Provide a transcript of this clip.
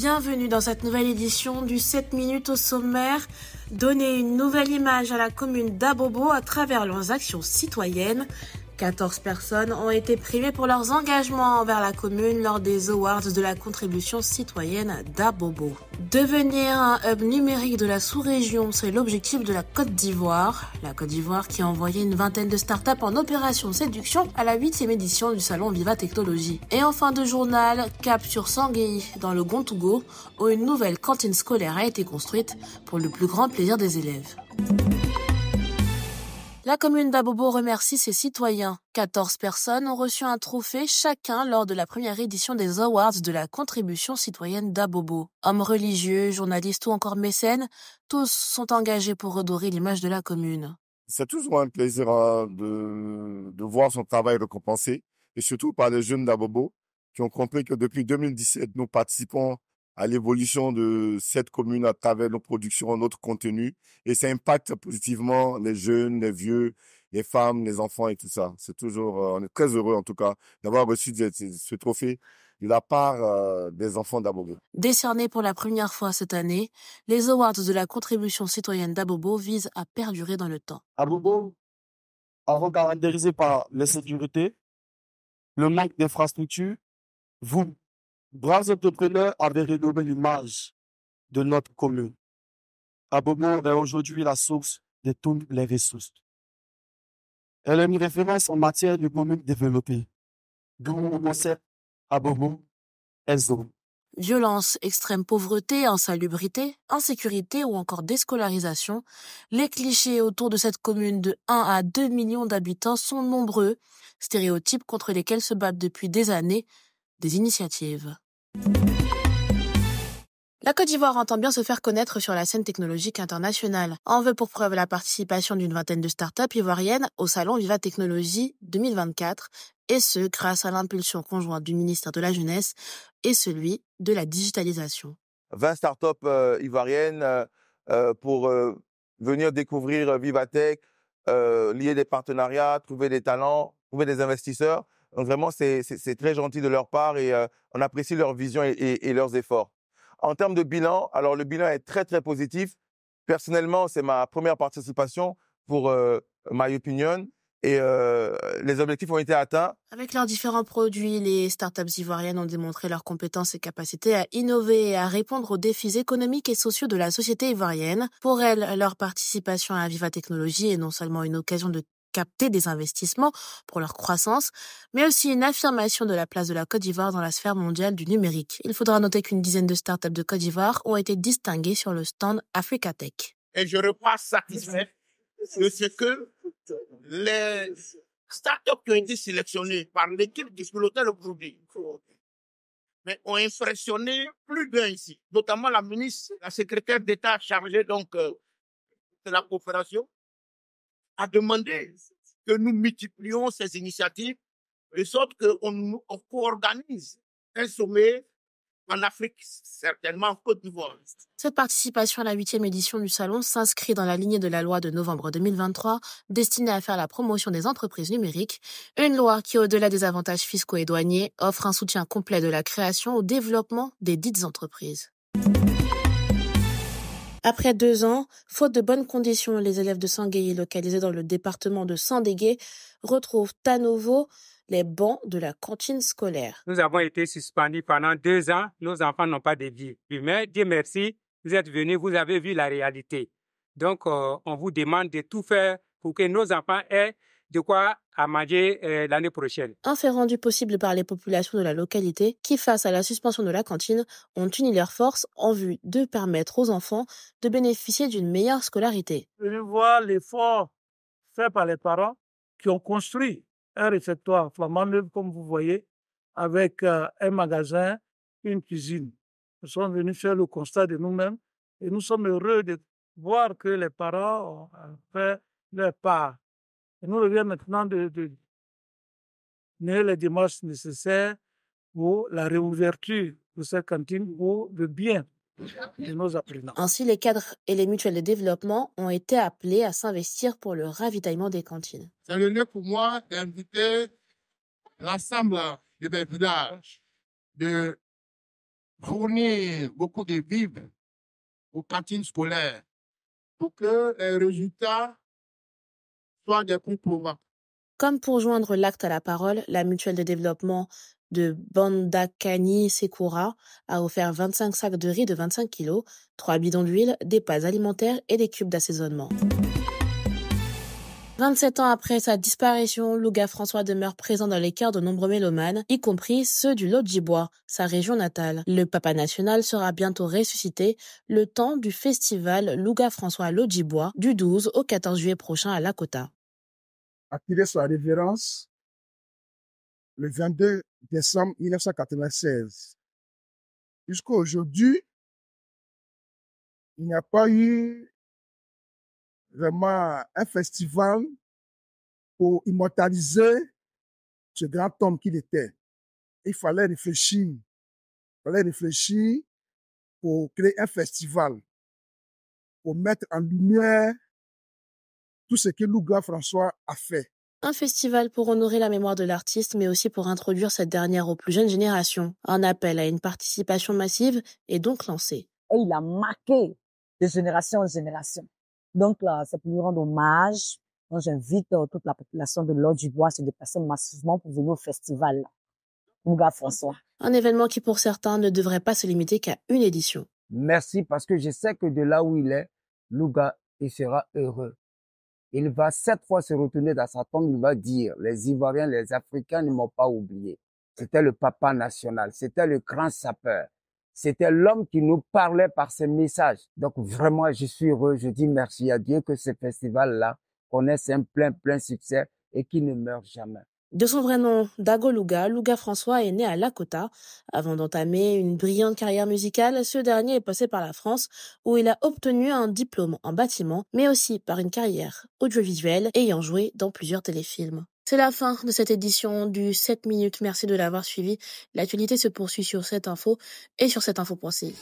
bienvenue dans cette nouvelle édition du 7 minutes au sommaire. Donner une nouvelle image à la commune d'Abobo à travers leurs actions citoyennes. 14 personnes ont été privées pour leurs engagements envers la commune lors des awards de la contribution citoyenne d'Abobo. Devenir un hub numérique de la sous-région, c'est l'objectif de la Côte d'Ivoire. La Côte d'Ivoire qui a envoyé une vingtaine de startups en opération séduction à la 8 édition du salon Viva Technologie. Et en fin de journal, cap sur Sangui dans le Gontougo, où une nouvelle cantine scolaire a été construite pour le plus grand plaisir des élèves. La commune d'Abobo remercie ses citoyens. 14 personnes ont reçu un trophée chacun lors de la première édition des Awards de la contribution citoyenne d'Abobo. Hommes religieux, journalistes ou encore mécènes, tous sont engagés pour redorer l'image de la commune. C'est toujours un plaisir euh, de, de voir son travail récompensé, et surtout par les jeunes d'Abobo, qui ont compris que depuis 2017, nous participons à l'évolution de cette commune à travers nos productions, notre contenu. Et ça impacte positivement les jeunes, les vieux, les femmes, les enfants et tout ça. C'est toujours, euh, on est très heureux en tout cas d'avoir reçu ce trophée de la part euh, des enfants d'Abobo. Décerné pour la première fois cette année, les awards de la contribution citoyenne d'Abobo visent à perdurer dans le temps. Abobo, avant caractérisé par sécurité, le manque d'infrastructures, vous Braves entrepreneurs avaient renommé l'image de notre commune. Abobo est aujourd'hui la source de toutes les ressources. Elle est une référence en matière de communes développée, Violence, extrême pauvreté, insalubrité, insécurité ou encore déscolarisation, les clichés autour de cette commune de 1 à 2 millions d'habitants sont nombreux, stéréotypes contre lesquels se battent depuis des années des initiatives. La Côte d'Ivoire entend bien se faire connaître sur la scène technologique internationale. En veut pour preuve la participation d'une vingtaine de startups ivoiriennes au salon Viva Technologie 2024, et ce grâce à l'impulsion conjointe du ministère de la Jeunesse et celui de la digitalisation. 20 startups up euh, ivoiriennes euh, euh, pour venir découvrir Vivatech, lier des partenariats, trouver des talents, trouver des investisseurs. Donc vraiment, c'est très gentil de leur part et euh, on apprécie leur vision et, leurs efforts. En termes de bilan, alors le bilan est très très positif. Personnellement, c'est ma première participation pour euh, My Opinion et euh, les objectifs ont été atteints. Avec leurs différents produits, les startups ivoiriennes ont démontré leurs compétences et capacités à innover et à répondre aux défis économiques et sociaux de la société ivoirienne. Pour elles, leur participation à Viva Technologies est non seulement une occasion de capter des investissements pour leur croissance, mais aussi une affirmation de la place de la Côte d'Ivoire dans la sphère mondiale du numérique. Il faudra noter qu'une dizaine de startups de Côte d'Ivoire ont été distinguées sur le stand africatech Et je repars satisfait de ce que les startups qui ont été sélectionnées par l'équipe du pilotage aujourd'hui mais ont impressionné plus d'un ici, notamment la ministre, la secrétaire d'État chargée donc euh, de la coopération, a demandé que nous multiplions ces initiatives de sorte qu'on on co-organise un sommet en Afrique, certainement en Côte d'Ivoire. Cette participation à la huitième édition du Salon s'inscrit dans la lignée de la loi de novembre 2023 destinée à faire la promotion des entreprises numériques, une loi qui, au-delà des avantages fiscaux et douaniers, offre un soutien complet de la création au développement des dites entreprises. Après deux ans, faute de bonnes conditions, les élèves de Sanguéi, localisés dans le département de Sandégué, retrouvent à nouveau les bancs de la cantine scolaire. Nous avons été suspendus pendant deux ans. Nos enfants n'ont pas de vie. Mais Dieu merci, vous êtes venus, vous avez vu la réalité. Donc, euh, on vous demande de tout faire pour que nos enfants aient de quoi à manger euh, l'année prochaine. Un fait rendu possible par les populations de la localité qui, face à la suspension de la cantine, ont uni leurs forces en vue de permettre aux enfants de bénéficier d'une meilleure scolarité. Je vois l'effort fait par les parents qui ont construit un réceptoire flamand neuf, comme vous voyez, avec euh, un magasin, une cuisine. Nous sommes venus faire le constat de nous-mêmes et nous sommes heureux de voir que les parents ont euh, fait leur part nous revient maintenant de, de les démarches nécessaires pour la réouverture de ces cantines ou le bien de nos apprenants. Ainsi, les cadres et les mutuelles de développement ont été appelés à s'investir pour le ravitaillement des cantines. C'est lieu pour moi d'inviter l'ensemble des villages de fournir beaucoup de vivres aux cantines scolaires pour que les résultats comme pour joindre l'acte à la parole, la mutuelle de développement de Bandakani Sekura a offert 25 sacs de riz de 25 kg, 3 bidons d'huile, des pâtes alimentaires et des cubes d'assaisonnement. 27 ans après sa disparition, Louga François demeure présent dans les cœurs de nombreux mélomanes, y compris ceux du Lodjibois, sa région natale. Le Papa National sera bientôt ressuscité le temps du festival Louga François Lodjibois du 12 au 14 juillet prochain à Lakota. sa révérence, le 22 décembre 1996. Jusqu'à aujourd'hui, il n'y a pas eu vraiment un festival pour immortaliser ce grand homme qu'il était. Il fallait réfléchir. Il fallait réfléchir pour créer un festival, pour mettre en lumière tout ce que Louga François a fait. Un festival pour honorer la mémoire de l'artiste, mais aussi pour introduire cette dernière aux plus jeunes générations. Un appel à une participation massive est donc lancé. Et il a marqué de génération en génération. Donc là, c'est pour lui rendre hommage. Donc j'invite euh, toute la population de l'Ordre du Bois à se déplacer massivement pour venir au festival. Mouga François. Un événement qui pour certains ne devrait pas se limiter qu'à une édition. Merci parce que je sais que de là où il est, Louga, il sera heureux. Il va cette fois se retourner dans sa tombe, il va dire, les Ivoiriens, les Africains ne m'ont pas oublié. C'était le papa national, c'était le grand sapeur. C'était l'homme qui nous parlait par ses messages. Donc vraiment, je suis heureux. Je dis merci à Dieu que ce festival-là connaisse un plein, plein succès et qu'il ne meure jamais. De son vrai nom, Dago Luga, Luga François est né à Lakota. Avant d'entamer une brillante carrière musicale, ce dernier est passé par la France où il a obtenu un diplôme en bâtiment, mais aussi par une carrière audiovisuelle ayant joué dans plusieurs téléfilms. C'est la fin de cette édition du 7 minutes. Merci de l'avoir suivi. L'actualité se poursuit sur cette info et sur cette info.ci.